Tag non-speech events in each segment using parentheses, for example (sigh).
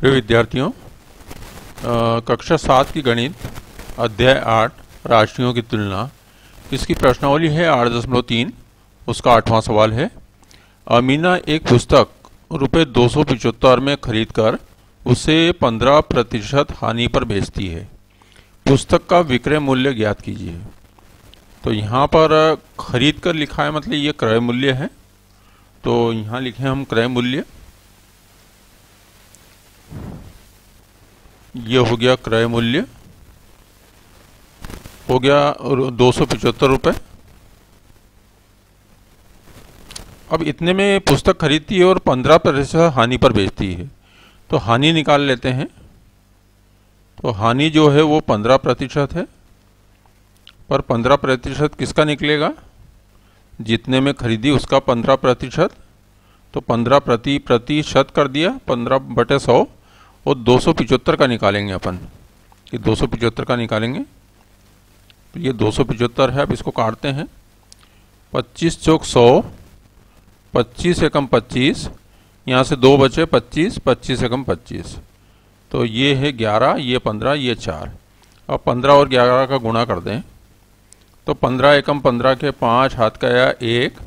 प्रिय विद्यार्थियों कक्षा सात की गणित अध्याय आठ राशियों की तुलना इसकी प्रश्नावली है आठ दशमलव तीन उसका आठवां सवाल है अमीना एक पुस्तक रुपये दो सौ पिचहत्तर में खरीद कर उसे पंद्रह प्रतिशत हानि पर बेचती है पुस्तक का विक्रय मूल्य ज्ञात कीजिए तो यहाँ पर खरीद कर लिखा है मतलब ये क्रय मूल्य है तो यहाँ लिखे हम क्रय मूल्य ये हो गया क्रय मूल्य हो गया दो सौ पचहत्तर रुपये अब इतने में पुस्तक खरीदती है और पंद्रह प्रतिशत हानि पर बेचती है तो हानि निकाल लेते हैं तो हानि जो है वो पंद्रह प्रतिशत है पर पंद्रह प्रतिशत किसका निकलेगा जितने में खरीदी उसका पंद्रह प्रतिशत तो पंद्रह प्रति प्रतिशत कर दिया पंद्रह बटे सौ और दो सौ पिचहत्तर का निकालेंगे अपन ये दो सौ पिचहत्तर का निकालेंगे तो ये दो सौ पिचहत्तर है अब इसको काटते हैं पच्चीस चौक सौ पच्चीस एकम पच्चीस यहाँ से दो बचे पच्चीस पच्चीस एकम पच्चीस तो ये है ग्यारह ये पंद्रह ये चार अब पंद्रह और ग्यारह का गुणा कर दें तो पंद्रह एकम पंद्रह के पाँच हाथ का या एक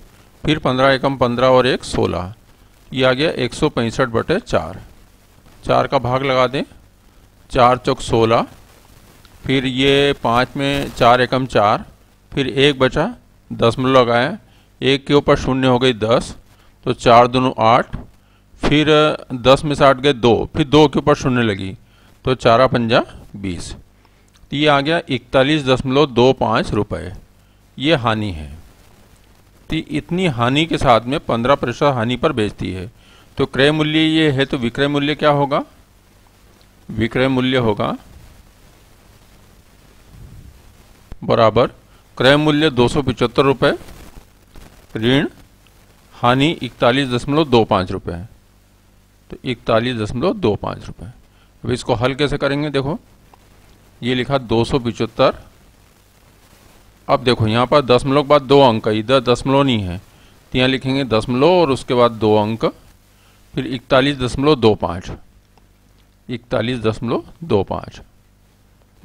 फिर पंद्रह एकम पंद्रह और एक सोलह ये आ गया एक सौ पैंसठ बटे चार चार का भाग लगा दें चार चौक सोलह फिर ये पाँच में चार एकम चार फिर एक बचा दसमलव लगाए एक के ऊपर शून्य हो गई दस तो चार दोनों आठ फिर दस में से आठ गए दो फिर दो के ऊपर शून्य लगी तो चारा पंजा बीस तो ये आ गया इकतालीस दशमलव दो पाँच रुपये ये हानि है तो इतनी हानि के साथ में पंद्रह प्रतिशत हानि पर बेचती है तो क्रय मूल्य ये है तो विक्रय मूल्य क्या होगा विक्रय मूल्य होगा बराबर क्रय मूल्य दो सौ पिचहत्तर रुपये ऋण हानि इकतालीस दशमलव दो पाँच रुपये तो इकतालीस दशमलव दो पाँच रुपये अब इसको हल कैसे करेंगे देखो ये लिखा दो सौ पिचहत्तर अब देखो यहाँ पर दशमलव के बाद दो अंक है इधर दशमलव नहीं है तो यहाँ लिखेंगे दशमलव और उसके बाद दो अंक फिर इकतालीस दशमलव दो पाँच इकतालीस दशमलव दो पाँच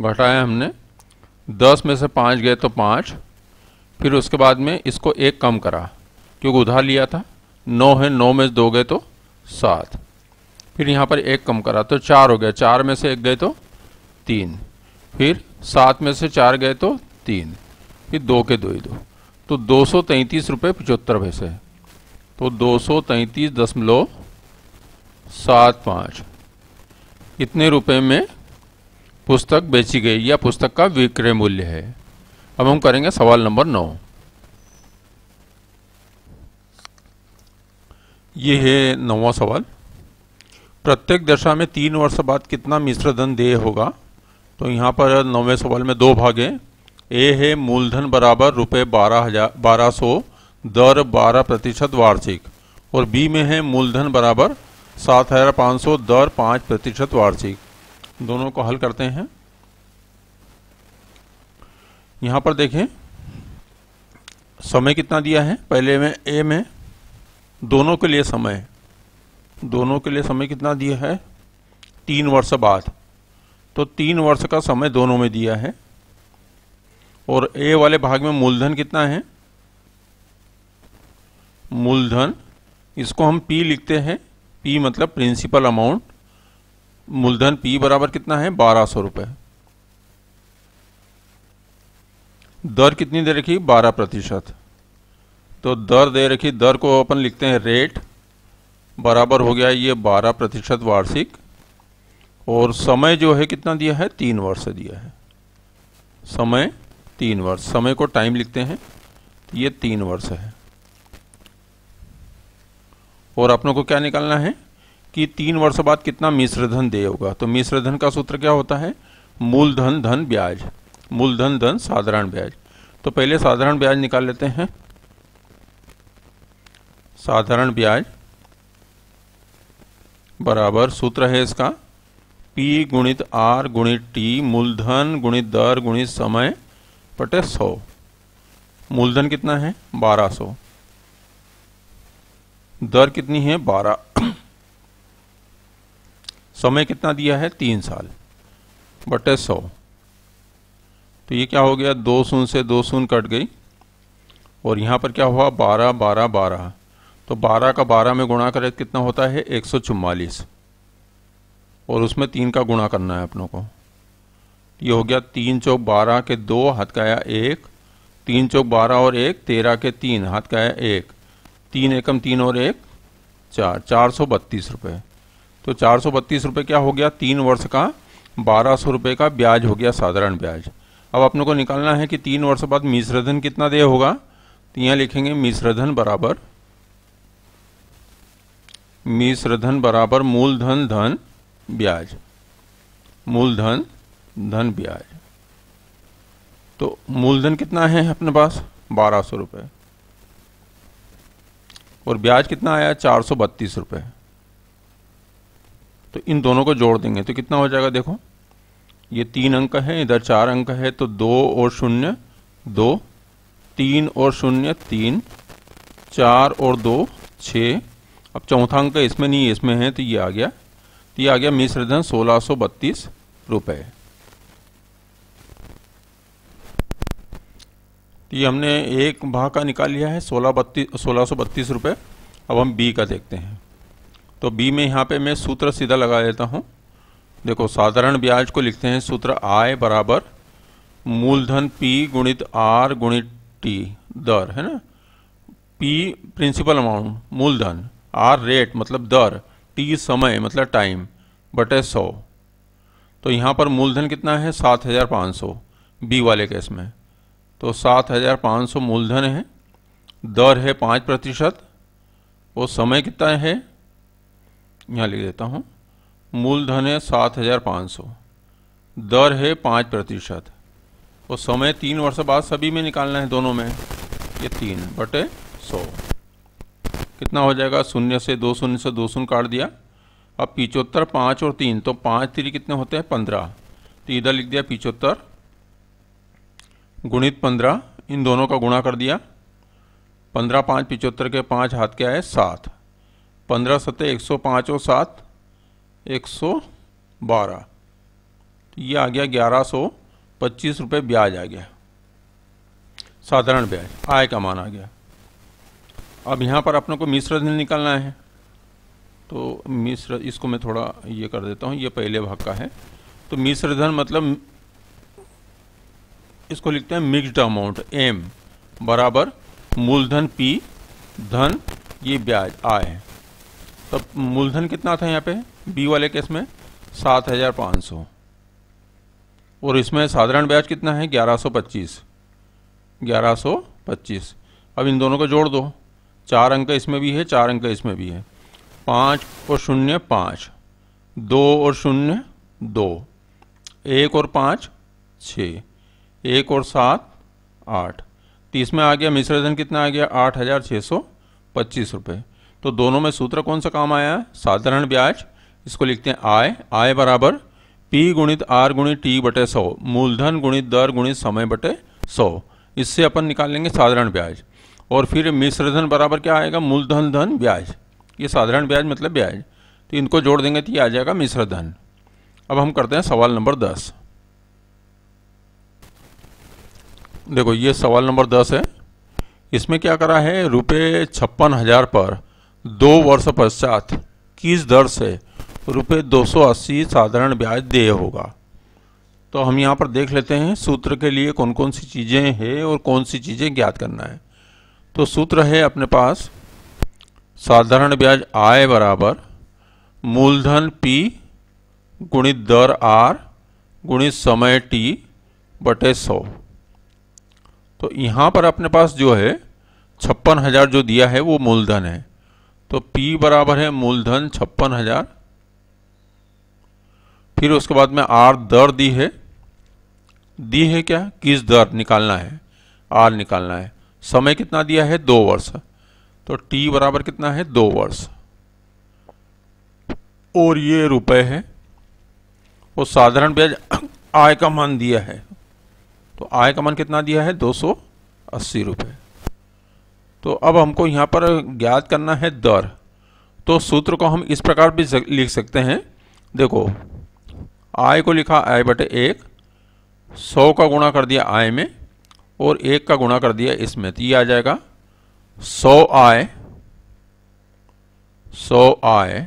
घटाया हमने दस में से पाँच गए तो पाँच फिर उसके बाद में इसको एक कम करा क्योंकि उधार लिया था नौ है नौ में से दो गए तो सात फिर यहाँ पर एक कम करा तो चार हो गया चार में से एक गए तो तीन फिर सात में से चार गए तो तीन फिर दो के दो ही दो तो दो सौ तैंतीस रुपये पचहत्तर पैसे तो दो सौ तैंतीस दशमलव सात पाँच इतने रुपए में पुस्तक बेची गई या पुस्तक का विक्रय मूल्य है अब हम करेंगे सवाल नंबर नौ ये है नौवा सवाल प्रत्येक दशा में तीन वर्ष बाद कितना मिश्र धन देय होगा तो यहाँ पर नौवें सवाल में दो भागे ए है मूलधन बराबर रुपये बारह हजार बारह सौ दर बारह प्रतिशत वार्षिक और बी में है मूलधन बराबर सात हजार पाँच सौ दर पाँच प्रतिशत वार्षिक दोनों को हल करते हैं यहाँ पर देखें समय कितना दिया है पहले में ए में दोनों के लिए समय दोनों के लिए समय कितना दिया है तीन वर्ष बाद तो तीन वर्ष का समय दोनों में दिया है और ए वाले भाग में मूलधन कितना है मूलधन इसको हम पी लिखते हैं पी मतलब प्रिंसिपल अमाउंट मूलधन पी बराबर कितना है बारह सौ रुपये दर कितनी दे रखी बारह प्रतिशत तो दर दे रखी दर को अपन लिखते हैं रेट बराबर हो गया ये बारह प्रतिशत वार्षिक और समय जो है कितना दिया है तीन वर्ष दिया है समय तीन वर्ष समय को टाइम लिखते हैं ये तीन वर्ष है और अपनों को क्या निकालना है कि तीन वर्ष बाद कितना मिश्रधन दे होगा तो मिश्रधन का सूत्र क्या होता है मूलधन धन ब्याज मूलधन धन साधारण ब्याज तो पहले साधारण ब्याज निकाल लेते हैं साधारण ब्याज बराबर सूत्र है इसका पी गुणित आर गुणित टी मूलधन गुणित दर गुणित समय बटे सौ मूलधन कितना है बारह सौ दर कितनी है बारह समय कितना दिया है तीन साल बटे सौ तो ये क्या हो गया दो सून से दो सून कट गई और यहाँ पर क्या हुआ बारह बारह बारह तो बारह का बारह में गुणा करें कितना होता है एक सौ चुमालीस और उसमें तीन का गुणा करना है अपनों को ये हो गया तीन चौक बारह के दो हाथ का आया एक तीन चौक बारह और एक तेरह के तीन हाथ का आया एक तीन एकम तीन और एक चार चार सौ बत्तीस रुपये तो चार सौ बत्तीस रुपये क्या हो गया तीन वर्ष का बारह सौ रुपये का ब्याज हो गया साधारण ब्याज अब अपने को निकालना है कि तीन वर्ष बाद मिश्रधन कितना देय होगा तो यहाँ लिखेंगे मिश्रधन बराबर मिश्रधन बराबर मूलधन धन ब्याज मूलधन धन ब्याज तो मूलधन कितना है अपने पास बारह सौ रुपये और ब्याज कितना आया चार सौ बत्तीस रुपये तो इन दोनों को जोड़ देंगे तो कितना हो जाएगा देखो ये तीन अंक है इधर चार अंक है तो दो और शून्य दो तीन और शून्य तीन चार और दो छः अब चौथा अंक इसमें नहीं इसमें है तो ये आ गया तो ये आ गया मिश्रधन सोलह सौ बत्तीस रुपये तो ये हमने एक भाग का निकाल लिया है सोलह बत्तीस सोलह सौ बत्तीस रुपये अब हम बी का देखते हैं तो बी में यहाँ पे मैं सूत्र सीधा लगा देता हूँ देखो साधारण ब्याज को लिखते हैं सूत्र आय बराबर मूलधन पी गुणित आर गुणित टी दर है ना पी प्रिंसिपल अमाउंट मूलधन आर रेट मतलब दर टी समय मतलब टाइम बटे सौ तो यहाँ पर मूलधन कितना है सात हज़ार पाँच सौ बी वाले केस में तो सात हज़ार पाँच सौ मूलधन है दर है पाँच प्रतिशत वो समय कितना है यहाँ लिख देता हूँ मूलधन है सात हज़ार पाँच सौ दर है पाँच प्रतिशत वो समय तीन वर्ष बाद सभी में निकालना है दोनों में ये तीन बटे सौ कितना हो जाएगा शून्य से दो शून्य से दो शून्य काट दिया अब पिचहत्तर पाँच और तीन तो पाँच तीन कितने होते हैं पंद्रह तो इधर लिख दिया पिचहत्तर गुणित पंद्रह इन दोनों का गुणा कर दिया पंद्रह पाँच पिचहत्तर के पाँच हाथ क्या है सात पंद्रह सत्तर एक सौ पाँच और सात एक सौ बारह तो ये आ गया ग्यारह सौ पच्चीस रुपये ब्याज आ गया साधारण ब्याज आय का मान आ गया अब यहाँ पर अपने को मिश्र धन निकालना है तो मिश्र इसको मैं थोड़ा ये कर देता हूँ ये पहले भाग का है तो मिश्र धन मतलब इसको लिखते हैं मिक्सड अमाउंट एम बराबर मूलधन पी धन ये ब्याज आय तब तो मूलधन कितना था यहाँ पे बी वाले केस में सात हजार पाँच सौ और इसमें साधारण ब्याज कितना है ग्यारह सौ पच्चीस ग्यारह सौ पच्चीस अब इन दोनों को जोड़ दो चार अंक इसमें भी है चार अंक इसमें भी है पाँच और शून्य पाँच दो और शून्य दो एक और पाँच छः एक और सात आठ तो इसमें आ गया धन कितना आ गया आठ हज़ार छः सौ पच्चीस रुपये तो दोनों में सूत्र कौन सा काम आया साधारण ब्याज इसको लिखते हैं आय आय बराबर पी गुणित आर गुणित टी बटे सौ मूलधन गुणित दर गुणित समय बटे सौ इससे अपन निकाल लेंगे साधारण ब्याज और फिर धन बराबर क्या आएगा मूलधन धन ब्याज ये साधारण ब्याज मतलब ब्याज तो इनको जोड़ देंगे तो ये आ जाएगा मिश्र धन अब हम करते हैं सवाल नंबर दस देखो ये सवाल नंबर दस है इसमें क्या करा है रुपये छप्पन हज़ार पर दो वर्ष पश्चात किस दर से रुपये दो सौ अस्सी साधारण ब्याज देय होगा तो हम यहाँ पर देख लेते हैं सूत्र के लिए कौन कौन सी चीज़ें हैं और कौन सी चीज़ें ज्ञात करना है तो सूत्र है अपने पास साधारण ब्याज आय बराबर मूलधन पी गुणित दर आर गुणित समय टी बटे सौ तो यहाँ पर अपने पास जो है छप्पन हज़ार जो दिया है वो मूलधन है तो P बराबर है मूलधन छप्पन हज़ार फिर उसके बाद में R दर दी है दी है क्या किस दर निकालना है आर निकालना है समय कितना दिया है दो वर्ष तो टी बराबर कितना है दो वर्ष और ये रुपए है और साधारण ब्याज (coughs) आय का मान दिया है तो आय का मान कितना दिया है दो सौ अस्सी रुपये तो अब हमको यहाँ पर ज्ञात करना है दर तो सूत्र को हम इस प्रकार भी लिख सकते हैं देखो आय को लिखा आय बटे एक सौ का गुणा कर दिया आय में और एक का गुणा कर दिया इसमें तो ये आ जाएगा सौ आय सौ आय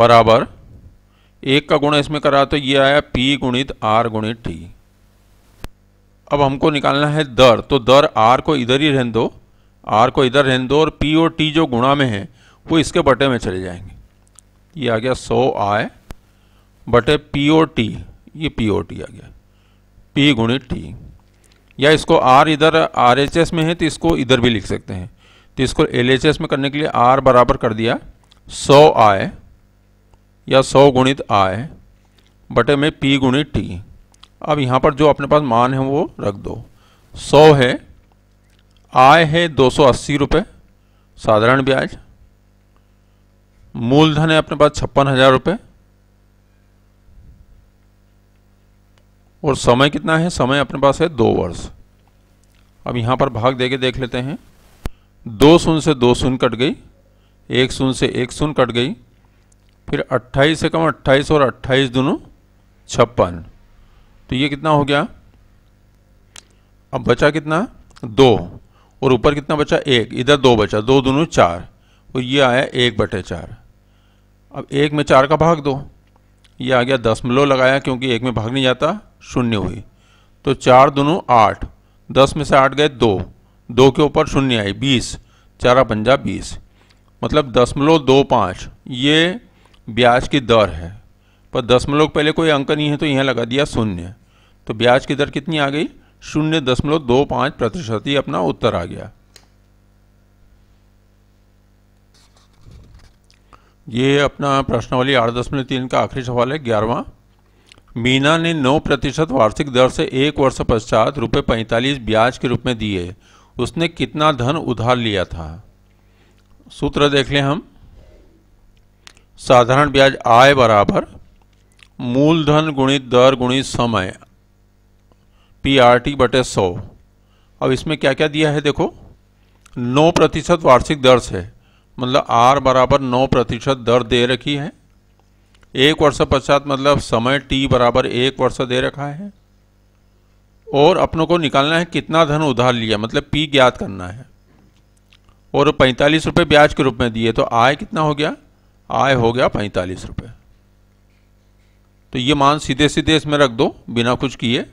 बराबर एक का गुणा इसमें करा तो ये आया पी गुणित आर गुणित टी अब हमको निकालना है दर तो दर आर को इधर ही रहने दो आर को इधर रहने दो और पी और टी जो गुणा में है वो इसके बटे में चले जाएंगे ये आ गया सौ आय बटे पी और टी ये पी और टी आ गया पी गुणित टी या इसको आर इधर आर एच एस में है तो इसको इधर भी लिख सकते हैं तो इसको एल एच एस में करने के लिए आर बराबर कर दिया सौ आय या सौ गुणित आय बटे में पी गुणित टी अब यहाँ पर जो अपने पास मान है वो रख दो सौ है आय है दो सौ अस्सी रुपये साधारण ब्याज मूलधन है अपने पास छप्पन हज़ार रुपये और समय कितना है समय अपने पास है दो वर्ष अब यहाँ पर भाग दे के देख लेते हैं दो शून्य से दो शून्य कट गई एक शून्य से एक शून्य कट गई फिर अट्ठाईस से कम अट्ठाईस और अट्ठाईस दोनों छप्पन तो ये कितना हो गया अब बचा कितना दो और ऊपर कितना बचा एक इधर दो बचा दो दोनों चार और ये आया एक बटे चार अब एक में चार का भाग दो ये आ गया दसमलव लगाया क्योंकि एक में भाग नहीं जाता शून्य हुई तो चार दोनों आठ दस में से आठ गए दो दो के ऊपर शून्य आई बीस चारा पंजा बीस मतलब मिलो दो पाँच ये ब्याज की दर है पर दशमलव पहले कोई अंक नहीं है तो यहाँ लगा दिया शून्य तो ब्याज की दर कितनी आ गई शून्य दशमलव दो पाँच प्रतिशत ही अपना उत्तर आ गया ये अपना प्रश्नवली आठ दशमलव तीन का आखिरी सवाल है ग्यारहवा मीना ने नौ प्रतिशत वार्षिक दर से एक वर्ष पश्चात रुपये पैंतालीस ब्याज के रूप में दिए उसने कितना धन उधार लिया था सूत्र देख लें हम साधारण ब्याज आय बराबर मूलधन गुणित दर गुणित समय पी आर टी बटे सौ अब इसमें क्या क्या दिया है देखो नौ प्रतिशत वार्षिक दर से मतलब आर बराबर नौ प्रतिशत दर दे रखी है एक वर्ष पश्चात मतलब समय टी बराबर एक वर्ष दे रखा है और अपनों को निकालना है कितना धन उधार लिया मतलब पी ज्ञात करना है और पैंतालीस रुपये ब्याज के रूप में दिए तो आय कितना हो गया आय हो गया पैंतालीस रुपये तो ये मान सीधे सीधे इसमें रख दो बिना कुछ किए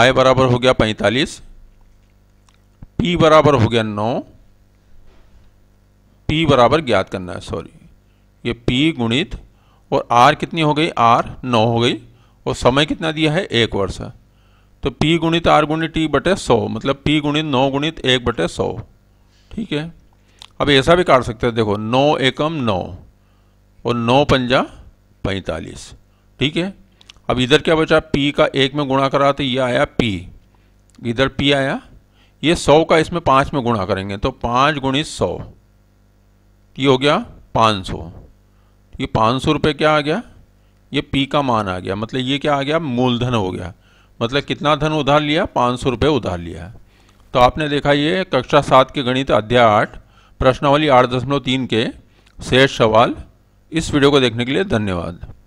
आय बराबर हो गया पैंतालीस पी बराबर हो गया नौ पी बराबर ज्ञात करना है सॉरी ये पी गुणित और आर कितनी हो गई आर नौ हो गई और समय कितना दिया है एक वर्ष तो पी गुणित आर गुणित टी बटे सौ मतलब पी गुणित नौ गुणित एक बटे सौ ठीक है अब ऐसा भी काट सकते हैं देखो नौ एकम नौ और नौ पंजा पैंतालीस ठीक है अब इधर क्या बचा पी का एक में गुणा करा तो ये आया पी इधर पी आया ये सौ का इसमें पाँच में गुणा करेंगे तो पाँच गुणित सौ ये हो गया पाँच सौ ये पाँच सौ रुपये क्या आ गया ये पी का मान आ गया मतलब ये क्या आ गया मूलधन हो गया मतलब कितना धन उधार लिया पाँच सौ रुपये उधार लिया तो आपने देखा ये कक्षा सात के गणित अध्याय आठ प्रश्नावली आठ दशमलव तीन के शेष सवाल इस वीडियो को देखने के लिए धन्यवाद